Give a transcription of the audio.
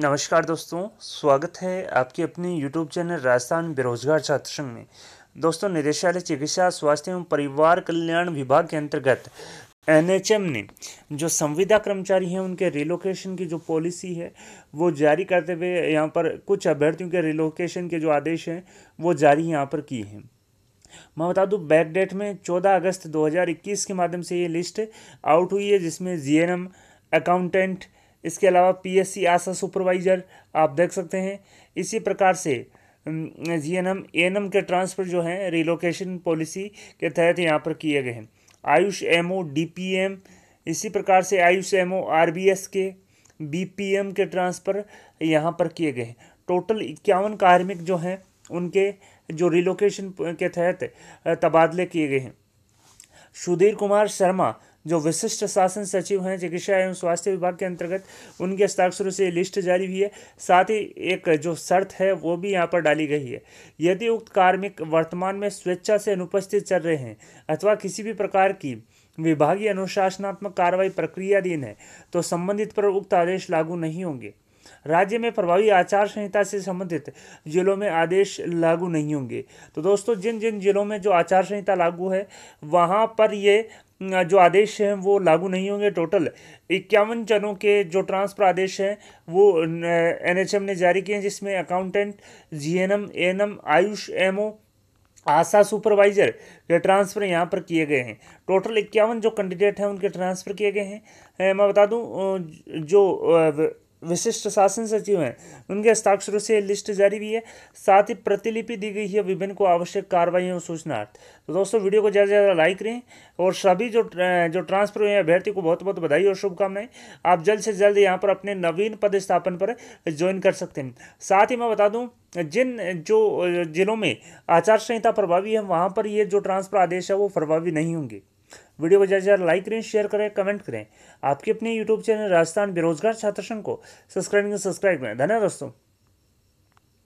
नमस्कार दोस्तों स्वागत है आपके अपने यूट्यूब चैनल राजस्थान बेरोजगार छात्र संघ में दोस्तों निदेशालय चिकित्सा स्वास्थ्य एवं परिवार कल्याण विभाग के अंतर्गत एनएचएम ने जो संविदा कर्मचारी हैं उनके रिलोकेशन की जो पॉलिसी है वो जारी करते हुए यहाँ पर कुछ अभ्यर्थियों के रिलोकेशन के जो आदेश हैं वो जारी यहाँ पर किए हैं मैं बता दूँ बैक डेट में चौदह अगस्त दो के माध्यम से ये लिस्ट आउट हुई है जिसमें जी अकाउंटेंट इसके अलावा पीएससी आशा सुपरवाइज़र आप देख सकते हैं इसी प्रकार से G N M M N के ट्रांसफ़र जो हैं रिलोकेशन पॉलिसी के तहत यहाँ पर किए गए हैं Ayush M O D P M इसी प्रकार से Ayush M O R B S K B P M के ट्रांसफ़र यहाँ पर किए गए हैं टोटल इक्यावन कार्मिक जो हैं उनके जो रिलोकेशन के तहत तबादले किए गए हैं सुधीर कुमार शर्मा जो विशिष्ट शासन सचिव हैं चिकित्सा एवं स्वास्थ्य विभाग के अंतर्गत उनके हस्ताक्षरों से लिस्ट जारी हुई है साथ ही एक जो शर्त है वो भी यहाँ पर डाली गई है यदि उक्त कार्मिक वर्तमान में स्वेच्छा से अनुपस्थित चल रहे हैं अथवा किसी भी प्रकार की विभागीय अनुशासनात्मक कार्रवाई प्रक्रियाधीन है तो संबंधित पर उक्त आदेश लागू नहीं होंगे राज्य में प्रभावी आचार संहिता से संबंधित जिलों में आदेश लागू नहीं होंगे तो दोस्तों जिन जिन जिलों में जो आचार संहिता लागू है वहाँ पर ये जो आदेश हैं वो लागू नहीं होंगे टोटल इक्यावन जनों के जो ट्रांसफर आदेश हैं वो एनएचएम ने जारी किए हैं जिसमें accountant GNM NM Ayush MO ASHA supervisor के ट्रांसफ़र यहाँ पर किए गए हैं टोटल इक्यावन जो कैंडिडेट हैं उनके ट्रांसफ़र किए गए हैं मैं बता दूँ जो विशिष्ट शासन सचिव हैं उनके हस्ताक्षरों से लिस्ट जारी भी है साथ ही प्रतिलिपि दी गई है विभिन्न को आवश्यक कार्रवाई और सूचनार्थ तो दोस्तों वीडियो को ज़्यादा से ज़्यादा लाइक करें और सभी जो जो ट्रांसफर हुए हैं अभ्यर्थी को बहुत बहुत बधाई और शुभकामनाएं आप जल्द से जल्द यहाँ पर अपने नवीन पद स्थापन पर ज्वाइन कर सकते हैं साथ ही मैं बता दूँ जिन जो जिलों में आचार संहिता प्रभावी है वहाँ पर ये जो ट्रांसफर आदेश है वो प्रभावी नहीं होंगे वीडियो को ज़्यादा ज़्यादा लाइक करें शेयर करें कमेंट करें आपके अपने यूट्यूब चैनल राजस्थान बेरोजगार छात्र संघ को सब्सक्राइब करें सब्सक्राइब करें धन्यवाद दोस्तों